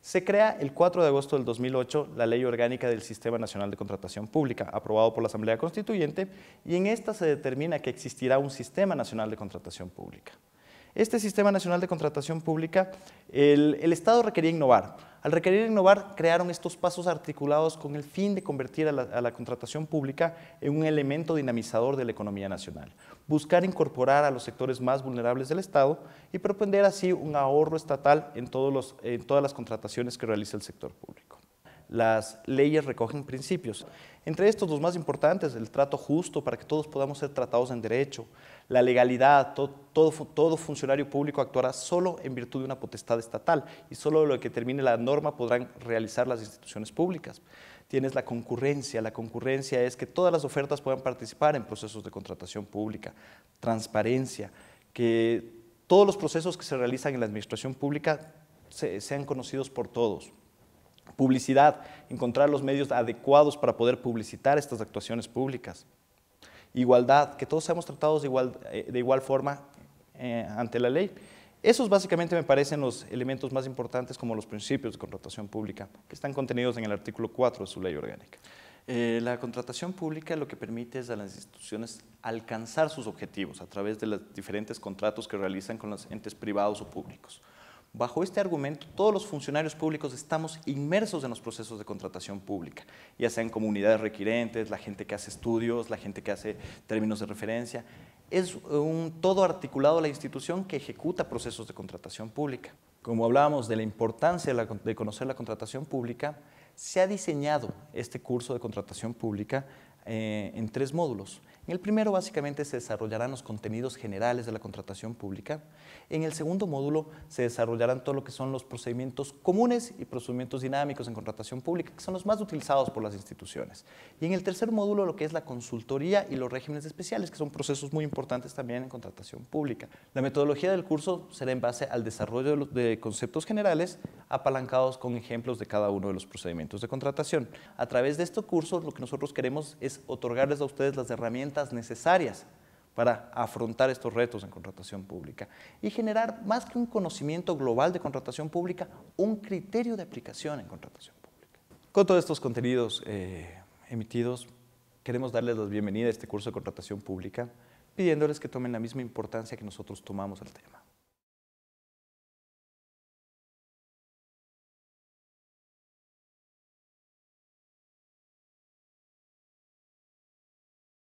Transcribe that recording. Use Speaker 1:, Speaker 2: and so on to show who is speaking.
Speaker 1: Se crea el 4 de agosto del 2008 la Ley Orgánica del Sistema Nacional de Contratación Pública, aprobado por la Asamblea Constituyente, y en esta se determina que existirá un Sistema Nacional de Contratación Pública. Este Sistema Nacional de Contratación Pública, el, el Estado requería innovar, al requerir innovar, crearon estos pasos articulados con el fin de convertir a la, contratación pública en un elemento dinamizador de la economía nacional, buscar incorporar a los sectores más vulnerables del Estado y propender así un ahorro estatal en todas las contrataciones que realiza el sector público las leyes recogen principios. Entre estos los más importantes, el trato justo para que todos podamos ser tratados en derecho, la legalidad, todo, todo, funcionario público actuará solo en virtud de una potestad estatal y solo lo que termine la norma podrán realizar las instituciones públicas. Tienes la concurrencia, la concurrencia es que todas las ofertas puedan participar en procesos de contratación pública, transparencia, que todos los procesos que se realizan en la administración pública sean conocidos por todos. Publicidad, encontrar los medios adecuados para poder publicitar estas actuaciones públicas. Igualdad, que todos seamos tratados de igual, eh, forma eh, ante la ley. Esos básicamente me parecen los elementos más importantes como los principios de contratación pública, que están contenidos en el artículo 4 de su ley orgánica. Eh, la contratación pública lo que permite es a las instituciones alcanzar sus objetivos a través de los diferentes contratos que realizan con los entes privados o públicos. Bajo este argumento, todos los funcionarios públicos estamos inmersos en los procesos de contratación pública, ya sean comunidades requirentes, la gente que hace estudios, la gente que hace términos de referencia. Es un todo articulado la institución que ejecuta procesos de contratación pública como hablábamos de la importancia de conocer la contratación pública, se ha diseñado este curso de contratación pública eh, en tres módulos. En el primero básicamente se desarrollarán los contenidos generales de la contratación pública. En el segundo módulo se desarrollarán todo lo que son los procedimientos comunes y procedimientos dinámicos en contratación pública, que son los más utilizados por las instituciones. Y en el tercer módulo lo que es la consultoría y los regímenes especiales, que son procesos muy importantes también en contratación pública. La metodología del curso será en base al desarrollo de, los, de conceptos generales apalancados con ejemplos de cada uno de los procedimientos de contratación. A través de este curso lo que nosotros queremos es otorgarles a ustedes las herramientas necesarias para afrontar estos retos en contratación pública y generar más que un conocimiento global de contratación pública, un criterio de aplicación en contratación pública. Con todos estos contenidos eh, emitidos, queremos darles la bienvenida a este curso de contratación pública, pidiéndoles que tomen la misma importancia que nosotros tomamos al tema.